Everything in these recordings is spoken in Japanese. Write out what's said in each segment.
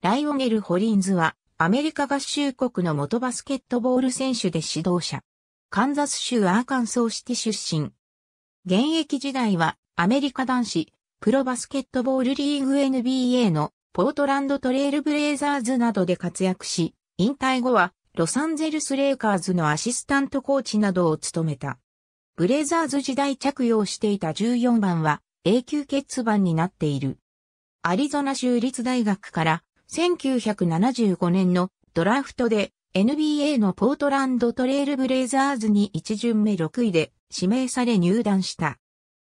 ライオネル・ホリンズは、アメリカ合衆国の元バスケットボール選手で指導者。カンザス州アーカンソーシティ出身。現役時代は、アメリカ男子、プロバスケットボールリーグ NBA のポートランドトレイルブレイザーズなどで活躍し、引退後は、ロサンゼルスレイカーズのアシスタントコーチなどを務めた。ブレイザーズ時代着用していた14番は、永久欠番になっている。アリゾナ州立大学から、1975年のドラフトで NBA のポートランドトレールブレイザーズに1巡目6位で指名され入団した。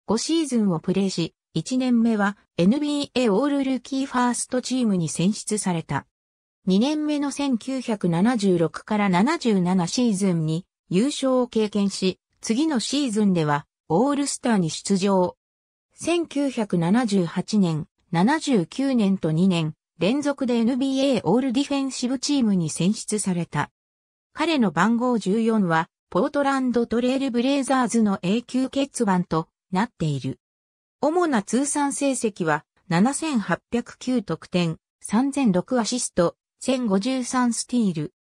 5シーズンをプレーし、1年目は NBA オールルーキーファーストチームに選出された。2年目の1976から77シーズンに優勝を経験し、次のシーズンではオールスターに出場。1978年、79年と2年、連続で NBA オールディフェンシブチームに選出された。彼の番号14は、ポートランドトレールブレイザーズの永久欠番となっている。主な通算成績は、7809得点、3006アシスト、1053スティール。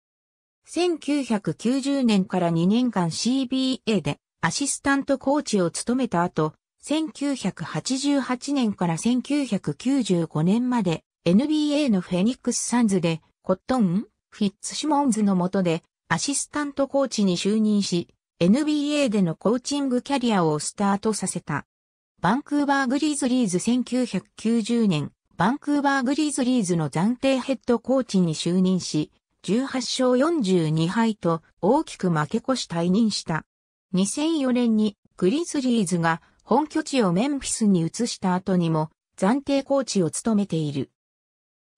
1990年から2年間 CBA でアシスタントコーチを務めた後、1988年から1995年まで NBA のフェニックスサンズで、コットン、フィッツシモンズの下で、アシスタントコーチに就任し、NBA でのコーチングキャリアをスタートさせた。バンクーバーグリーズリーズ1990年、バンクーバーグリーズリーズの暫定ヘッドコーチに就任し、18勝42敗と大きく負け越し退任した。2004年にグリズリーズが本拠地をメンフィスに移した後にも暫定コーチを務めている。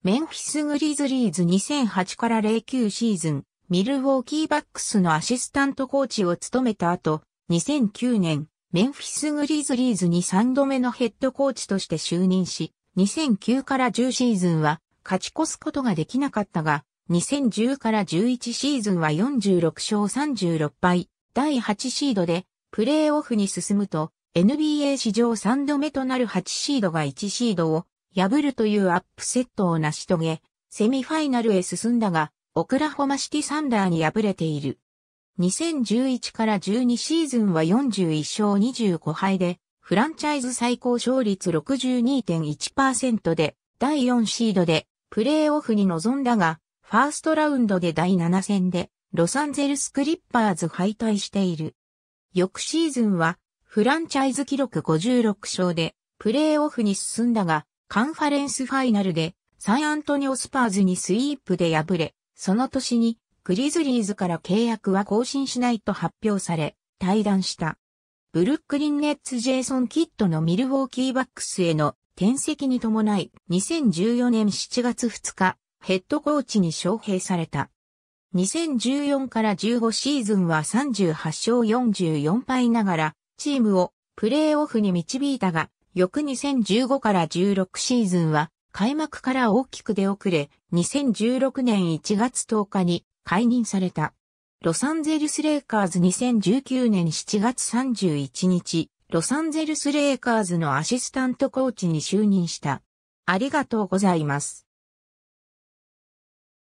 メンフィスグリズリーズ2008から09シーズン、ミルウォーキーバックスのアシスタントコーチを務めた後、2009年、メンフィスグリズリーズに3度目のヘッドコーチとして就任し、2009から10シーズンは勝ち越すことができなかったが、2010から11シーズンは46勝36敗、第8シードでプレーオフに進むと、NBA 史上3度目となる8シードが1シードを破るというアップセットを成し遂げ、セミファイナルへ進んだが、オクラホマシティサンダーに敗れている。2011から12シーズンは41勝25敗で、フランチャイズ最高勝率62.1%で、第4シードで、プレーオフに臨んだが、ファーストラウンドで第7戦で、ロサンゼルスクリッパーズ敗退している。翌シーズンは、フランチャイズ記録56勝で、プレーオフに進んだが、カンファレンスファイナルでサンアントニオスパーズにスイープで敗れ、その年にグリズリーズから契約は更新しないと発表され、退団した。ブルックリンネッツジェイソン・キッドのミルウォーキーバックスへの転籍に伴い2014年7月2日、ヘッドコーチに招聘された。2014から15シーズンは38勝44敗ながら、チームをプレーオフに導いたが、翌2015から16シーズンは開幕から大きく出遅れ、2016年1月10日に解任された。ロサンゼルスレイカーズ2019年7月31日、ロサンゼルスレイカーズのアシスタントコーチに就任した。ありがとうございます。